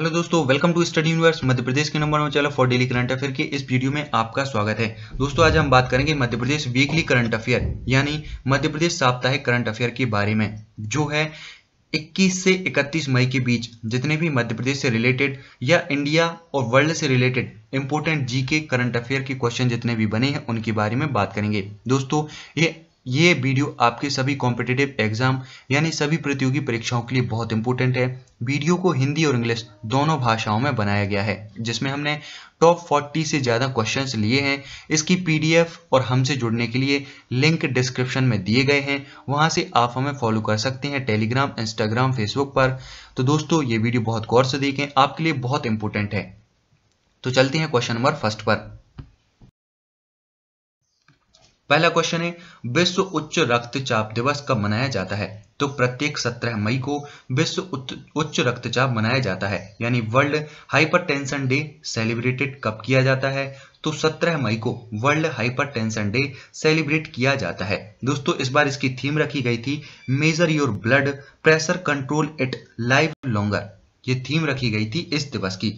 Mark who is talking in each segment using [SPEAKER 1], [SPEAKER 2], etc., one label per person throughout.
[SPEAKER 1] hello दोस्तों welcome to study universe Madhya Pradesh के number one channel for daily current affair के इस वीडियो में आपका स्वागत है दोस्तों आज हम बात करेंगे Madhya Pradesh weekly current affair यानी मध्य प्रदेश साप्ताहिक करंट अफेयर के बारे में जो है 21 से 31 मई के बीच जितने भी मध्य प्रदेश से रिलेटेड या इंडिया और वर्ल्ड से related important GK current affair के क्वेश्चन जितने भी बने हैं उनके बारे में बात करेंगे दोस्तों ये ये वीडियो आपके सभी कॉम्पिटेटिव एग्जाम यानी सभी प्रतियोगी परीक्षाओं के लिए बहुत इंपॉर्टेंट है वीडियो को हिंदी और इंग्लिश दोनों भाषाओं में बनाया गया है जिसमें हमने टॉप 40 से ज़्यादा क्वेश्चंस लिए हैं इसकी पीडीएफ और हमसे जुड़ने के लिए लिंक डिस्क्रिप्शन में दिए गए हैं वहां से आप हमें फॉलो कर सकते हैं टेलीग्राम इंस्टाग्राम फेसबुक पर तो दोस्तों ये वीडियो बहुत गौर से देखें आपके लिए बहुत इंपॉर्टेंट है तो चलते हैं क्वेश्चन नंबर फर्स्ट पर पहला क्वेश्चन है विश्व उच्च रक्तचाप दिवस कब मनाया जाता है तो प्रत्येक 17 मई को विश्व उच्च रक्तचाप मनाया जाता है यानी वर्ल्ड हाइपरटेंशन डे सेलिब्रेटेड कब किया जाता है तो 17 मई को वर्ल्ड हाइपरटेंशन डे सेलिब्रेट किया जाता है दोस्तों इस बार इसकी थीम रखी गई थी measure your blood pressure control it life longer ये थीम रखी गई थी इस दिवस की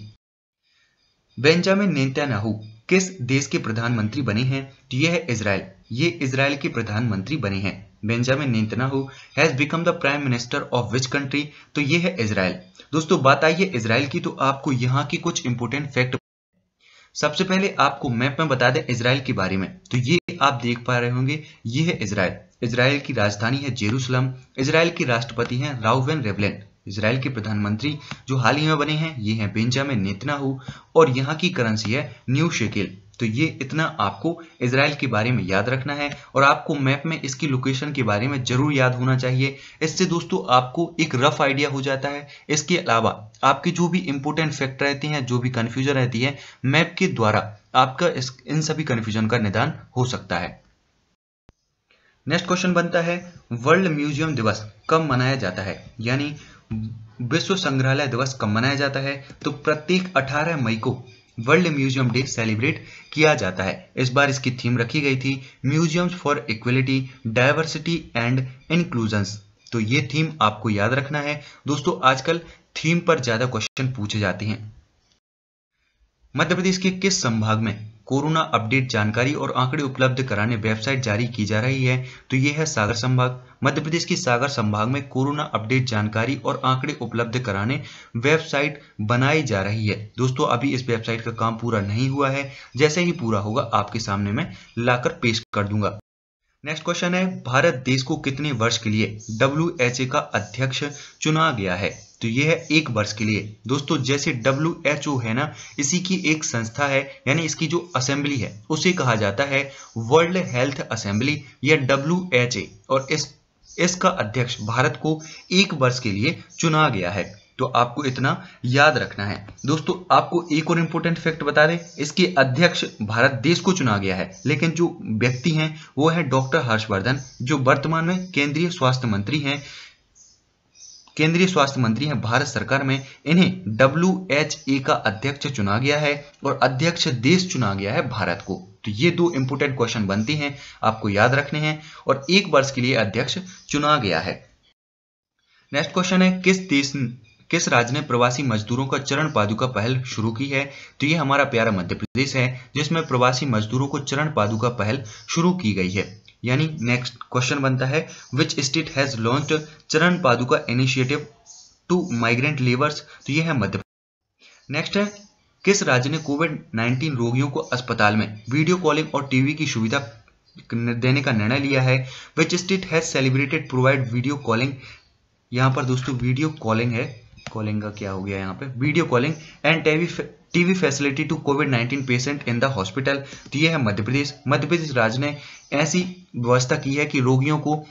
[SPEAKER 1] बेंजामिन नेतान्याहू किस देश के प्रधानमंत्री बने हैं तो यह है इसराइल ये इसराइल के प्रधानमंत्री बने हैं Benjamin Netanyahu has become the prime minister of which country तो ये है इसराइल दोस्तों बात आई है इसराइल की तो आपको यहाँ की कुछ इंपोर्टेंट फैक्ट सबसे पहले आपको मैप में बता दें इसराइल के बारे में तो ये आप देख पा रहे होंगे ये है इसराइल इसराइल की राजधानी है जेरूसलम इसराइल के राष्ट्रपति हैं राउवेन रेवलेन इसराइल के प्रधानमंत्री जो हाल ही में बने हैं ये हैं बेंजामिन नेतनाहू और यहाँ की करेंसी है न्यू शेकिल तो ये इतना आपको इसराइल के बारे में याद रखना है और आपको मैप में इसकी लोकेशन के बारे में जरूर याद होना चाहिए इससे दोस्तों आपको एक रफ आइडिया हो जाता है इसके अलावा आपके जो भी इंपोर्टेंट फैक्ट रहते हैं जो भी कन्फ्यूजन रहती है मैप के द्वारा आपका इस, इन सभी कन्फ्यूजन का निदान हो सकता है नेक्स्ट क्वेश्चन बनता है वर्ल्ड म्यूजियम दिवस कब मनाया जाता है यानी विश्व संग्रहालय दिवस कब मनाया जाता है तो प्रत्येक 18 मई को वर्ल्ड म्यूजियम डे सेलिब्रेट किया जाता है इस बार इसकी थीम रखी गई थी museums for equality diversity and inclusion तो ये थीम आपको याद रखना है दोस्तों आजकल थीम पर ज़्यादा क्वेश्चन पूछे जाते हैं मध्य प्रदेश के किस संभाग में कोरोना अपडेट जानकारी और आंकड़े उपलब्ध कराने वेबसाइट जारी की जा रही है तो ये है सागर संभाग मध्य प्रदेश के सागर संभाग में कोरोना अपडेट जानकारी और आंकड़े उपलब्ध कराने वेबसाइट बनाई जा रही है दोस्तों अभी इस वेबसाइट का काम पूरा नहीं हुआ है जैसे ही पूरा होगा आपके सामने मैं लाकर पेश कर दूंगा नेक्स्ट क्वेश्चन है भारत देश को कितने वर्ष के लिए डब्ल्यू का अध्यक्ष चुना गया है तो यह है एक वर्ष के लिए दोस्तों जैसे डब्ल्यू है ना इसी की एक संस्था है यानी इसकी जो असेंबली है उसे कहा जाता है वर्ल्ड हेल्थ असेंबली या डब्ल्यू और इस इसका अध्यक्ष भारत को एक वर्ष के लिए चुना गया है तो आपको इतना याद रखना है दोस्तों आपको एक और इंपोर्टेंट फैक्ट बता दें इसके अध्यक्ष भारत देश को चुना गया है लेकिन जो व्यक्ति हैं वो है डॉक्टर हर्षवर्धन जो वर्तमान में केंद्रीय स्वास्थ्य मंत्री हैं केंद्रीय स्वास्थ्य मंत्री हैं भारत सरकार में इन्हें डब्ल्यू का अध्यक्ष चुना गया है और अध्यक्ष देश चुना गया है भारत को तो ये दो इंपोर्टेंट क्वेश्चन बनते हैं आपको याद रखने हैं और एक वर्ष के लिए अध्यक्ष चुना गया है नेक्स्ट क्वेश्चन है किस देश किस राज्य ने प्रवासी मजदूरों का चरण पादुका पहल शुरू की है तो ये हमारा प्यारा मध्य प्रदेश है जिसमें प्रवासी मजदूरों को चरण पादुका पहल शुरू की गई है यानी नेक्स्ट क्वेश्चन बनता है विच स्टेट हैज लॉन्च चरण पादुका इनिशिएटिव टू माइग्रेंट लेबर्स तो ये है मध्य नेक्स्ट है किस राज्य ने कोविड 19 रोगियों को अस्पताल में वीडियो कॉलिंग और टीवी की सुविधा देने का निर्णय लिया है which state has celebrated provide video calling यहाँ पर दोस्तों वीडियो कॉलिंग है कॉलिंग का क्या हो गया यहाँ पे video calling and TV TV facility to covid 19 patient in the hospital तो ये है मध्य प्रदेश मध्य प्रदेश राज्य ने ऐसी व्यवस्था की है कि रोगियों को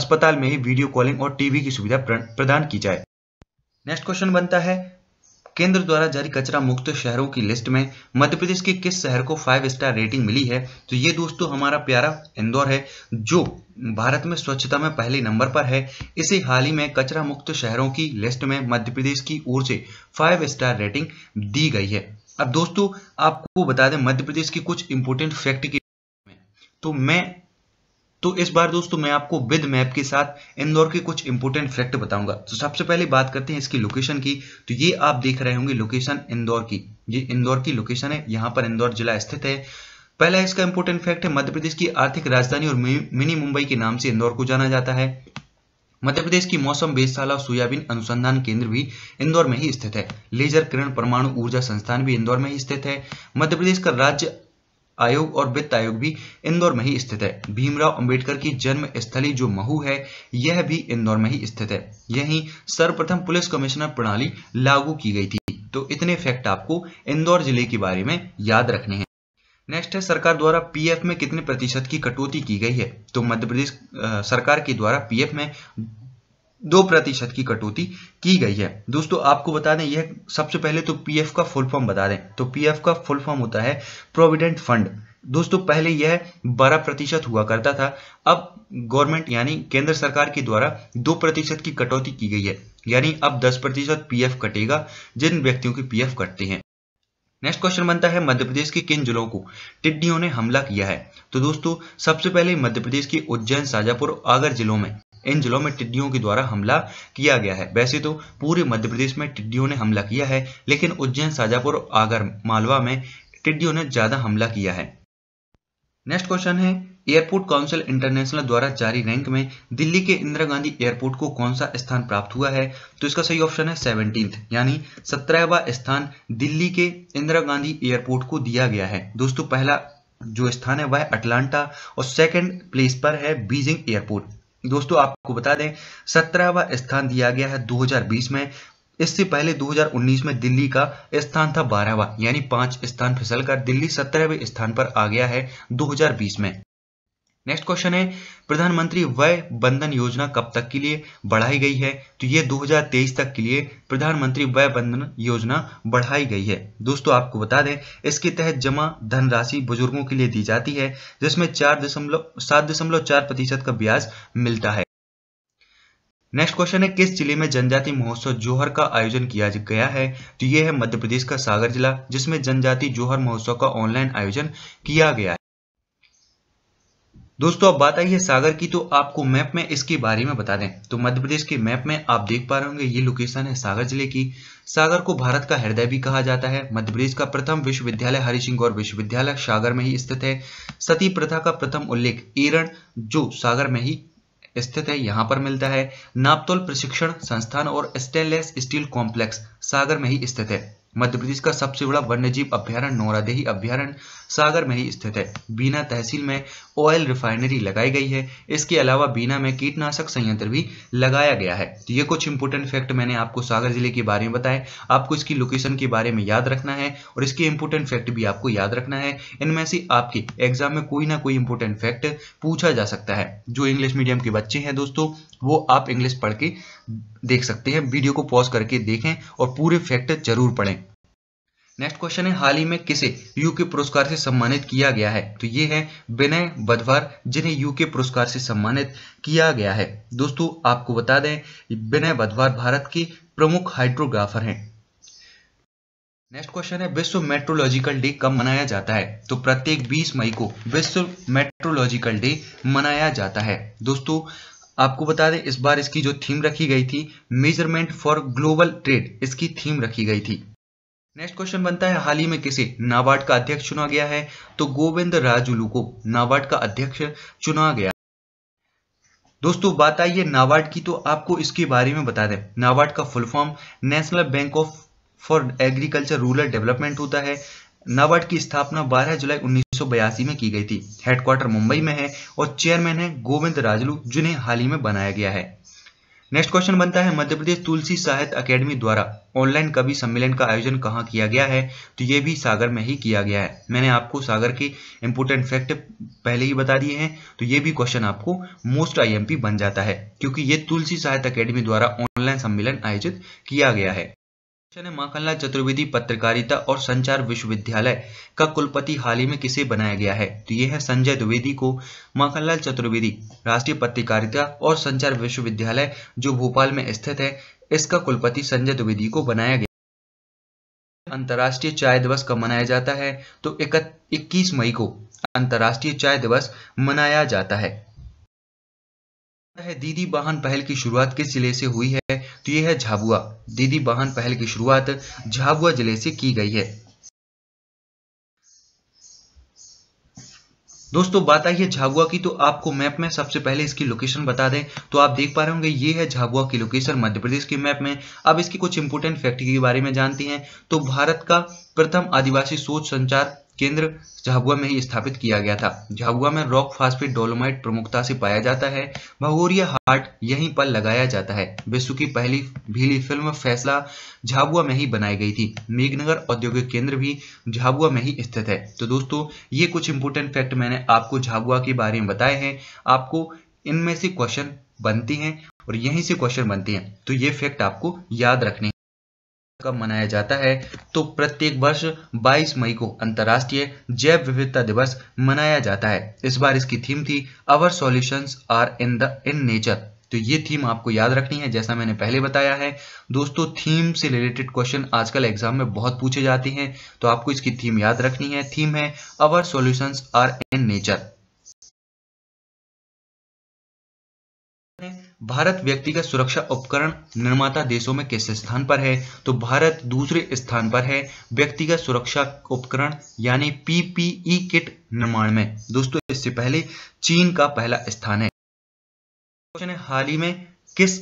[SPEAKER 1] अस्पताल में ही वीडियो कॉलिंग और टीवी की सुविधा प्रदान की जाए नेक्स्ट क्वेश्चन बनता है केंद्र द्वारा जारी कचरा मुक्त शहरों की लिस्ट में मध्य प्रदेश के किस शहर को फाइव स्टार रेटिंग मिली है तो ये दोस्तों हमारा प्यारा इंदौर है जो भारत में स्वच्छता में पहले नंबर पर है इसे हाल ही में कचरा मुक्त शहरों की लिस्ट में मध्य प्रदेश की ओर से फाइव स्टार रेटिंग दी गई है अब दोस्तों आपको बता दें मध्य प्रदेश की कुछ इंपोर्टेंट फैक्ट की तो मैं तो इस बार दोस्तों मैं आपको विद मैप के साथ इंदौर के कुछ इंपोर्टेंट फैक्ट बताऊंगा तो सबसे पहले बात करते हैं इसकी लोकेशन की तो ये आप देख रहे होंगे लोकेशन इंदौर की ये इंदौर की लोकेशन है यहाँ पर इंदौर जिला स्थित है पहला इसका इंपोर्टेंट फैक्ट है मध्य प्रदेश की आर्थिक राजधानी और मिनी मुंबई के नाम से इंदौर को जाना जाता है मध्य प्रदेश की मौसम बेसाला सोयाबीन अनुसंधान केंद्र भी इंदौर में ही स्थित है लेजर किरण परमाणु ऊर्जा संस्थान भी इंदौर में ही स्थित है मध्य प्रदेश का राज्य आयोग और वित्त आयोग भी इंदौर में ही स्थित है भीमराव अंबेडकर की जन्म स्थली जो महू है यह भी इंदौर में ही स्थित है यही सर्वप्रथम पुलिस कमिश्नर प्रणाली लागू की गई थी तो इतने फैक्ट आपको इंदौर जिले के बारे में याद रखने हैं नेक्स्ट है सरकार द्वारा पीएफ में कितने प्रतिशत की कटौती की गई है तो मध्य प्रदेश सरकार के द्वारा पीएफ में दो प्रतिशत की कटौती की गई है दोस्तों आपको बता दें यह सबसे पहले तो पीएफ का फुल फॉर्म बता दें तो पीएफ का फुल फॉर्म होता है प्रोविडेंट फंड दोस्तों पहले यह बारह प्रतिशत हुआ करता था अब गवर्नमेंट यानी केंद्र सरकार के द्वारा दो प्रतिशत की कटौती की गई है यानी अब दस प्रतिशत पीएफ कटेगा जिन व्यक्तियों की पीएफ कटते हैं नेक्स्ट क्वेश्चन बनता है मध्य प्रदेश के किन जिलों को टिड्डियों ने हमला किया है तो दोस्तों सबसे पहले मध्य प्रदेश के उज्जैन शाजापुर आगर जिलों में इन जिलों में टिड्डियों के द्वारा हमला किया गया है वैसे तो पूरे मध्य प्रदेश में टिड्डियों ने हमला किया है लेकिन उज्जैन शाजापुर और आगर मालवा में टिड्डियों ने ज्यादा हमला किया है नेक्स्ट क्वेश्चन है एयरपोर्ट काउंसिल इंटरनेशनल द्वारा जारी रैंक में दिल्ली के इंदिरा गांधी एयरपोर्ट को कौन सा स्थान प्राप्त हुआ है तो इसका सही ऑप्शन है सेवनटीन यानी सत्रहवा स्थान दिल्ली के इंदिरा गांधी एयरपोर्ट को दिया गया है दोस्तों पहला जो स्थान है वह अटलांटा और सेकंड प्लेस पर है बीजिंग एयरपोर्ट दोस्तों आपको बता दें सत्रहवा स्थान दिया गया है 2020 में इससे पहले 2019 में दिल्ली का स्थान था बारहवा यानी पांच स्थान फिसल कर दिल्ली सत्रहवें स्थान पर आ गया है 2020 में नेक्स्ट क्वेश्चन है प्रधानमंत्री वय बंधन योजना कब तक के लिए बढ़ाई गई है तो ये 2023 तक के लिए प्रधानमंत्री वय बंधन योजना बढ़ाई गई है दोस्तों आपको बता दें इसके तहत जमा धनराशि बुजुर्गों के लिए दी जाती है जिसमें चार दशमलव सात दशमलव चार प्रतिशत का ब्याज मिलता है नेक्स्ट क्वेश्चन है किस जिले में जनजाति महोत्सव जोहर का आयोजन किया गया है तो ये है मध्य प्रदेश का सागर जिला जिसमें जनजाति जोहर महोत्सव का ऑनलाइन आयोजन किया गया है दोस्तों अब बात आई है सागर की तो आपको मैप में इसके बारे में बता दें तो मध्य प्रदेश के मैप में आप देख पा रहे होंगे ये लोकेशन है सागर जिले की सागर को भारत का हृदय भी कहा जाता है मध्य प्रदेश का प्रथम विश्वविद्यालय हरिसिंह गौर विश्वविद्यालय सागर में ही स्थित है सती प्रथा का प्रथम उल्लेख एरण जो सागर में ही स्थित है यहाँ पर मिलता है नापतोल प्रशिक्षण संस्थान और स्टेनलेस स्टील कॉम्प्लेक्स सागर में ही स्थित है मध्य प्रदेश का सबसे बड़ा वन्यजीव अभ्यारण्य नोरादेही अभ्यारण्य सागर में ही स्थित है बीना तहसील में ऑयल रिफाइनरी लगाई गई है इसके अलावा बीना में कीटनाशक संयंत्र भी लगाया गया है तो ये कुछ इंपोर्टेंट फैक्ट मैंने आपको सागर जिले के बारे में बताए आपको इसकी लोकेशन के बारे में याद रखना है और इसके इंपोर्टेंट फैक्ट भी आपको याद रखना है इनमें से आपके एग्जाम में कोई ना कोई इंपोर्टेंट फैक्ट पूछा जा सकता है जो इंग्लिश मीडियम के बच्चे हैं दोस्तों वो आप इंग्लिश पढ़ के देख सकते हैं वीडियो को पॉज करके देखें और पूरे फैक्ट जरूर पढ़ें नेक्स्ट क्वेश्चन है हाल ही में किसे यूके पुरस्कार से सम्मानित किया गया है तो ये है विनय बधवार जिन्हें यूके पुरस्कार से सम्मानित किया गया है दोस्तों आपको बता दें विनय बधवार भारत के प्रमुख हाइड्रोग्राफर हैं नेक्स्ट क्वेश्चन है विश्व मेट्रोलॉजिकल डे कब मनाया जाता है तो प्रत्येक 20 मई को विश्व मेट्रोलॉजिकल डे मनाया जाता है दोस्तों आपको बता दें इस बार इसकी जो थीम रखी गई थी मेजरमेंट फॉर ग्लोबल ट्रेड इसकी थीम रखी गई थी नेक्स्ट क्वेश्चन बनता है हाल ही में किसे नाबार्ड का अध्यक्ष चुना गया है तो गोविंद राजुलू को नाबार्ड का अध्यक्ष चुना गया दोस्तों बात आई है नाबार्ड की तो आपको इसके बारे में बता दें नाबार्ड का full form national bank of for agriculture rural development होता है नाबार्ड की स्थापना 12 जुलाई 1982 में की गई थी हेडक्वार्टर मुंबई में है और चेयरमैन है गोविंद राजलू जिन्हें हाल ही में बनाया गया है नेक्स्ट क्वेश्चन बनता है मध्य प्रदेश तुलसी साहित्य अकेडमी द्वारा ऑनलाइन कवि सम्मेलन का आयोजन कहाँ किया गया है तो ये भी सागर में ही किया गया है मैंने आपको सागर के इम्पोर्टेंट फैक्ट पहले ही बता दिए हैं तो ये भी क्वेश्चन आपको मोस्ट आईएमपी बन जाता है क्योंकि ये तुलसी साहित्य अकेडमी द्वारा ऑनलाइन सम्मेलन आयोजित किया गया है ने माखनलाल चतुर्वेदी पत्रकारिता और संचार विश्वविद्यालय का कुलपति हाल ही में किसे बनाया गया है तो यह है संजय द्विवेदी को माखनलाल चतुर्वेदी राष्ट्रीय पत्रकारिता और संचार विश्वविद्यालय जो भोपाल में स्थित है इसका कुलपति संजय द्विवेदी को बनाया गया अंतर्राष्ट्रीय चाय दिवस कब मनाया जाता है तो इक्कीस मई को अंतर्राष्ट्रीय चाय दिवस मनाया जाता है दीदी वाहन पहल की शुरुआत किस जिले से हुई है तो ये है झाबुआ दीदी वाहन पहल की शुरुआत झाबुआ जिले से की गई है दोस्तों बात आई है झाबुआ की तो आपको मैप में सबसे पहले इसकी लोकेशन बता दें तो आप देख पा रहे होंगे ये है झाबुआ की लोकेशन मध्य प्रदेश के मैप में अब इसकी कुछ इंपोर्टेंट फैक्ट्री के बारे में जानते हैं तो भारत का प्रथम आदिवासी सोच संचार केंद्र झाबुआ में ही स्थापित किया गया था झाबुआ में रॉक फास्फेट डोलोमाइट प्रमुखता से पाया जाता है भगोरिया हार्ट यहीं पर लगाया जाता है विश्व की पहली भीली फिल्म फैसला झाबुआ में ही बनाई गई थी मेघनगर औद्योगिक केंद्र भी झाबुआ में ही स्थित है तो दोस्तों ये कुछ इंपोर्टेंट फैक्ट मैंने आपको झाबुआ के बारे में बताए हैं आपको इनमें से क्वेश्चन बनती हैं और यहीं से क्वेश्चन बनती हैं तो ये फैक्ट आपको याद रखने कब मनाया जाता है तो प्रत्येक वर्ष 22 मई को अंतर्राष्ट्रीय जैव विविधता दिवस मनाया जाता है इस बार इसकी थीम थी our solutions are in the in nature तो ये थीम आपको याद रखनी है जैसा मैंने पहले बताया है दोस्तों थीम से रिलेटेड क्वेश्चन आजकल एग्जाम में बहुत पूछे जाते हैं तो आपको इसकी थीम याद रखनी है थीम है our solution are in nature Bharat व्यक्तिगत सुरक्षा उपकरण निर्माता देशों में किस स्थान पर है तो भारत दूसरे स्थान पर है व्यक्तिगत सुरक्षा उपकरण यानी पीपीई किट निर्माण में दोस्तों इससे पहले चीन का पहला स्थान है क्वेश्चन है हाल ही में किस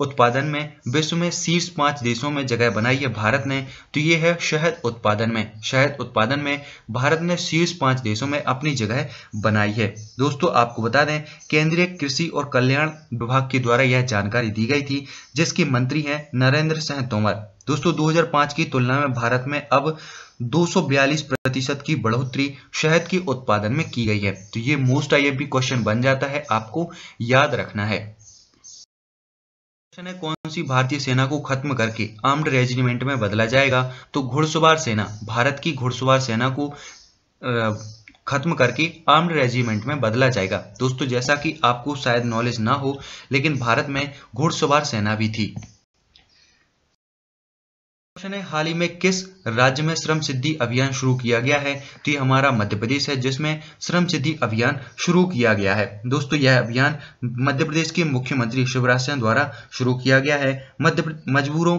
[SPEAKER 1] उत्पादन में विश्व में शीर्ष पांच देशों में जगह बनाई है भारत ने तो ये है शहद उत्पादन में शहद उत्पादन में भारत ने शीर्ष पांच देशों में अपनी जगह बनाई है दोस्तों आपको बता दें केंद्रीय कृषि और कल्याण विभाग के द्वारा यह जानकारी दी गई थी जिसके मंत्री हैं नरेंद्र सिंह तोमर दोस्तों 2005 की तुलना में भारत में अब 242 प्रतिशत की बढ़ोतरी शहद के उत्पादन में की गई है तो ये मोस्ट आई क्वेश्चन बन जाता है आपको याद रखना है है कौन सी भारतीय सेना को खत्म करके आर्म्ड रेजिमेंट में बदला जाएगा तो घुड़सवार सेना भारत की घुड़सवार सेना को खत्म करके आर्म्ड रेजिमेंट में बदला जाएगा दोस्तों जैसा कि आपको शायद नॉलेज ना हो लेकिन भारत में घुड़सवार सेना भी थी क्वेश्चन है हाल ही में किस राज्य में श्रम सिद्धि अभियान शुरू किया गया है तो ये हमारा मध्य प्रदेश है जिसमें श्रम सिद्धि अभियान शुरू किया गया है दोस्तों यह अभियान मध्य प्रदेश के मुख्यमंत्री शिवराज सिंह द्वारा शुरू किया गया है मध्य मजबूरों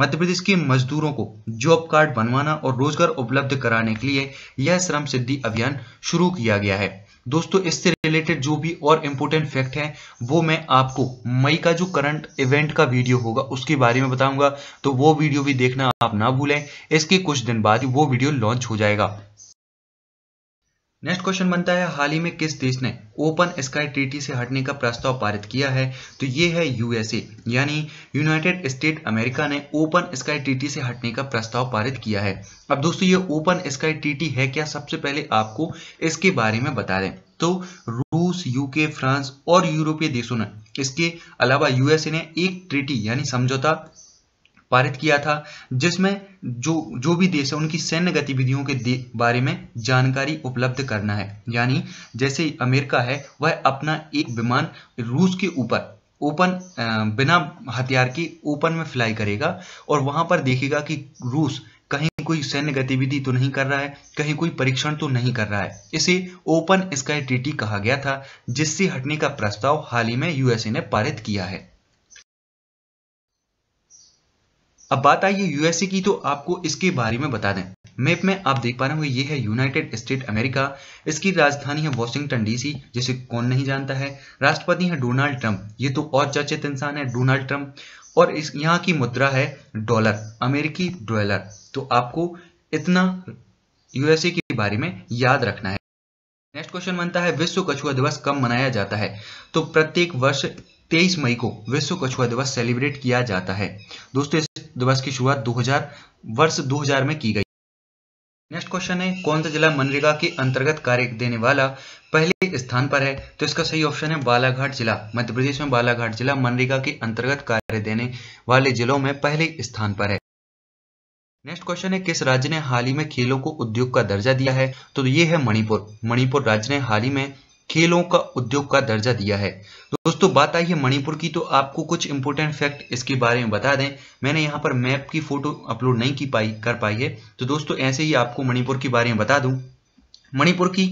[SPEAKER 1] मध्य प्रदेश के मजदूरों को जॉब कार्ड बनवाना और रोजगार उपलब्ध कराने के लिए यह श्रम सिद्धि अभियान शुरू किया गया है दोस्तों इससे रिलेटेड जो भी और इम्पोर्टेंट फैक्ट हैं वो मैं आपको मई का जो करंट इवेंट का वीडियो होगा उसके बारे में बताऊंगा तो वो वीडियो भी देखना आप ना भूलें इसके कुछ दिन बाद ही वो वीडियो लॉन्च हो जाएगा नेक्स्ट क्वेश्चन बनता है हाल ही में किस देश ने ओपन स्काई ट्रीटी से हटने का प्रस्ताव पारित किया है तो ये है यूएसए यानी यूनाइटेड स्टेट अमेरिका ने ओपन स्काई ट्रीटी से हटने का प्रस्ताव पारित किया है अब दोस्तों ये ओपन स्काई ट्रीटी है क्या सबसे पहले आपको इसके बारे में बता दें तो रूस यूके फ्रांस और यूरोपीय देशों ने इसके अलावा यूएसए ने एक ट्रीटी यानी समझौता पारित किया था जिसमें जो जो भी देश है उनकी सैन्य गतिविधियों के बारे में जानकारी उपलब्ध करना है यानी जैसे अमेरिका है वह अपना एक विमान रूस के ऊपर ओपन बिना हथियार के ओपन में फ्लाई करेगा और वहां पर देखेगा कि रूस कोई सैन्य गतिविधि तो नहीं कर रहा है कहीं कोई परीक्षण तो नहीं कर रहा है इसे ओपन स्काई ट्रीटी कहा गया था जिससे हटने का प्रस्ताव हाल ही में यूएसए ने पारित किया है अब बात आइए यूएसए की तो आपको इसके बारे में बता दें मैप में आप देख पा रहे हो ये है यूनाइटेड स्टेट अमेरिका इसकी राजधानी है वॉशिंगटन डीसी जिसे कौन नहीं जानता है राष्ट्रपति है डोनाल्ड ट्रंप ये तो और चर्चित इंसान है डोनाल्ड ट्रंप और इस यहाँ की मुद्रा है डॉलर अमेरिकी डॉलर तो आपको इतना यूएसए के बारे में याद रखना है नेक्स्ट क्वेश्चन बनता है विश्व कछुआ दिवस कब मनाया जाता है तो प्रत्येक वर्ष 23 मई को विश्व कछुआ दिवस सेलिब्रेट किया जाता है दोस्तों इस दिवस की शुरुआत 2000 वर्ष 2000 में की गई नेक्स्ट क्वेश्चन है कौन सा जिला मनरेगा के अंतर्गत कार्य देने वाला पहले स्थान पर है तो इसका सही ऑप्शन है बालाघाट जिला मध्य प्रदेश में बालाघाट जिला मनरेगा के अंतर्गत कार्य देने वाले जिलों में पहले स्थान पर है नेक्स्ट क्वेश्चन है किस राज्य ने हाल ही में खेलों को उद्योग का दर्जा दिया है तो ये है मणिपुर मणिपुर राज्य ने हाल ही में खेलों का उद्योग का दर्जा दिया है दोस्तों बात आई है मणिपुर की तो आपको कुछ इंपोर्टेंट फैक्ट इसके बारे में बता दें मैंने यहाँ पर मैप की फोटो अपलोड नहीं की पाई कर पाई है तो दोस्तों ऐसे ही आपको मणिपुर के बारे में बता दूं मणिपुर की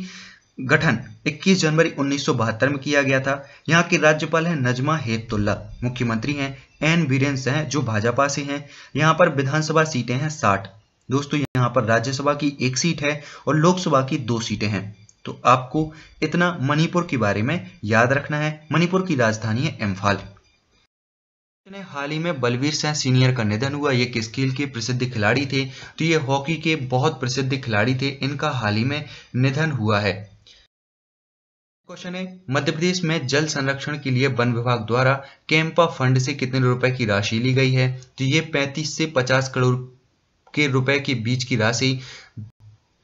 [SPEAKER 1] गठन 21 जनवरी उन्नीस में किया गया था यहाँ के राज्यपाल हैं नजमा हेतुल्ला मुख्यमंत्री हैं एन वीरेन सह जो भाजपा से हैं यहाँ पर विधानसभा सीटें हैं 60 दोस्तों यहाँ पर राज्यसभा की एक सीट है और लोकसभा की दो सीटें हैं तो आपको इतना मणिपुर के बारे में याद रखना है मणिपुर की राजधानी है इम्फाल हाल ही में बलवीर सिंह सीनियर का निधन हुआ ये किस खेल के प्रसिद्ध खिलाड़ी थे तो ये हॉकी के बहुत प्रसिद्ध खिलाड़ी थे इनका हाल ही में निधन हुआ है क्वेश्चन है मध्य प्रदेश में जल संरक्षण के लिए वन विभाग द्वारा कैंपा फंड से कितने रुपए की राशि ली गई है तो ये 35 से 50 करोड़ के रुपए के बीच की राशि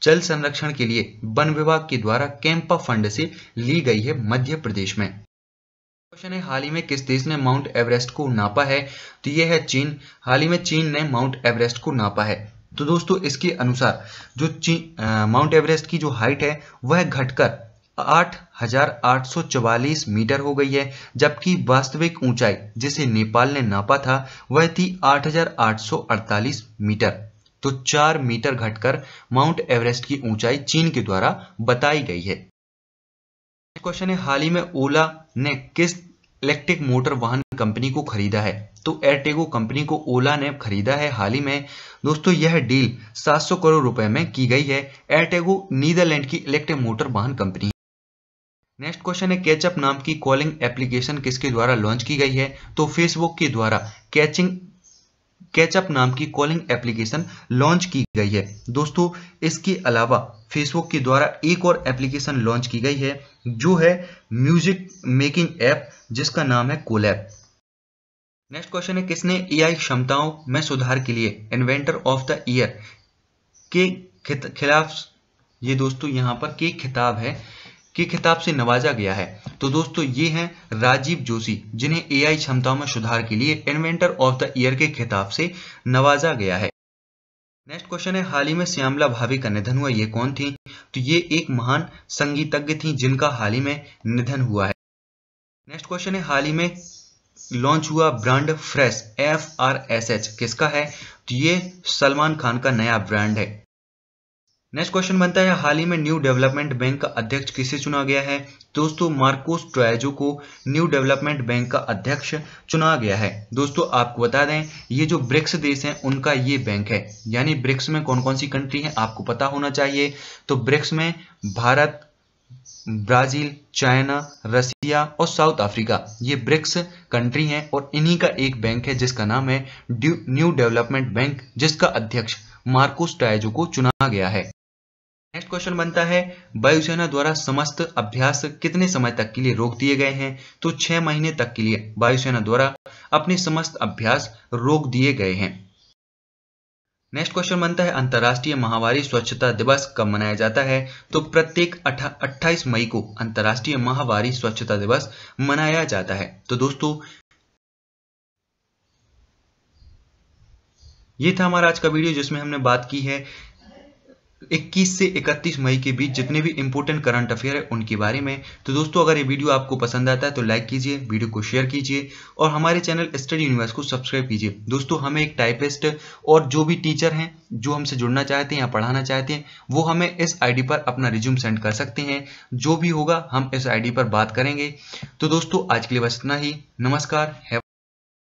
[SPEAKER 1] जल संरक्षण के लिए वन विभाग के द्वारा कैंपा फंड से ली गई है मध्य प्रदेश में क्वेश्चन है हाल ही में किस देश ने माउंट एवरेस्ट को नापा है तो यह है चीन हाल ही में चीन ने माउंट एवरेस्ट को नापा है तो दोस्तों इसके अनुसार जो माउंट एवरेस्ट की जो हाइट है वह घटकर 8,844 मीटर हो गई है जबकि वास्तविक ऊंचाई जिसे नेपाल ने नापा था वह थी 8,848 मीटर तो 4 मीटर घटकर माउंट एवरेस्ट की ऊंचाई चीन के द्वारा बताई गई है क्वेश्चन है हाल ही में ओला ने किस इलेक्ट्रिक मोटर वाहन कंपनी को खरीदा है तो एयरटेगो कंपनी को ओला ने खरीदा है हाल ही में दोस्तों यह डील 700 करोड़ रुपए में की गई है एयरटेगो नीदरलैंड की इलेक्ट्रिक मोटर वाहन कंपनी नेक्स्ट क्वेश्चन है कैचअप नाम की कॉलिंग एप्लीकेशन किसके द्वारा लॉन्च की गई है तो फेसबुक के द्वारा कैचिंग कैचअप नाम की कॉलिंग एप्लीकेशन लॉन्च की गई है दोस्तों इसके अलावा फेसबुक के द्वारा एक और एप्लीकेशन लॉन्च की गई है जो है म्यूजिक मेकिंग ऐप जिसका नाम है कोलैप नेक्स्ट क्वेश्चन है किसने एआई क्षमताओं में सुधार के लिए इन्वेंटर ऑफ द ईयर के खिलाफ ये दोस्तों यहाँ पर के खिताब है के खिताब से नवाजा गया है तो दोस्तों ये हैं राजीव जोशी जिन्हें एआई क्षमताओं में सुधार के लिए इन्वेंटर ऑफ द ईयर के खिताब से नवाजा गया है नेक्स्ट क्वेश्चन है हाल ही में श्यामला भाभी का निधन हुआ ये कौन थी तो ये एक महान संगीतज्ञ थी जिनका हाल ही में निधन हुआ है नेक्स्ट क्वेश्चन है हाल ही में लॉन्च हुआ brand fresh F R S H किसका है तो ये सलमान खान का नया ब्रांड है नेक्स्ट क्वेश्चन बनता है हाल ही में न्यू डेवलपमेंट बैंक का अध्यक्ष किसे चुना गया है दोस्तों मार्कोस ट्रेजो को न्यू डेवलपमेंट बैंक का अध्यक्ष चुना गया है दोस्तों आपको बता दें ये जो ब्रिक्स देश हैं उनका ये बैंक है यानी ब्रिक्स में कौन कौन सी कंट्री है आपको पता होना चाहिए तो ब्रिक्स में भारत ब्राजील चाइना रसिया और साउथ अफ्रीका ये ब्रिक्स कंट्री हैं और इन्हीं का एक बैंक है जिसका नाम है न्यू डेवलपमेंट बैंक जिसका अध्यक्ष मार्कोस टायजो को चुना गया है नेक्स्ट क्वेश्चन बनता है वायुसेना द्वारा समस्त अभ्यास कितने समय तक के लिए रोक दिए गए हैं तो छह महीने तक के लिए वायुसेना द्वारा अपने समस्त अभ्यास रोक दिए गए हैं नेक्स्ट क्वेश्चन बनता है अंतर्राष्ट्रीय महावारी स्वच्छता दिवस कब मनाया जाता है तो प्रत्येक 28 मई को अंतर्राष्ट्रीय महावारी स्वच्छता दिवस मनाया जाता है तो दोस्तों ये था हमारा आज का वीडियो जिसमें हमने बात की है 21 से 31 मई के बीच जितने भी इंपोर्टेंट करंट अफेयर है उनके बारे में तो दोस्तों अगर ये वीडियो आपको पसंद आता है तो लाइक कीजिए वीडियो को शेयर कीजिए और हमारे चैनल स्टडी यूनिवर्स को सब्सक्राइब कीजिए दोस्तों हमें एक टाइपिस्ट और जो भी टीचर हैं जो हमसे जुड़ना चाहते हैं या पढ़ाना चाहते हैं वो हमें इस आई पर अपना रिज्यूम सेंड कर सकते हैं जो भी होगा हम इस आई पर बात करेंगे तो दोस्तों आज के लिए बस इतना ही नमस्कार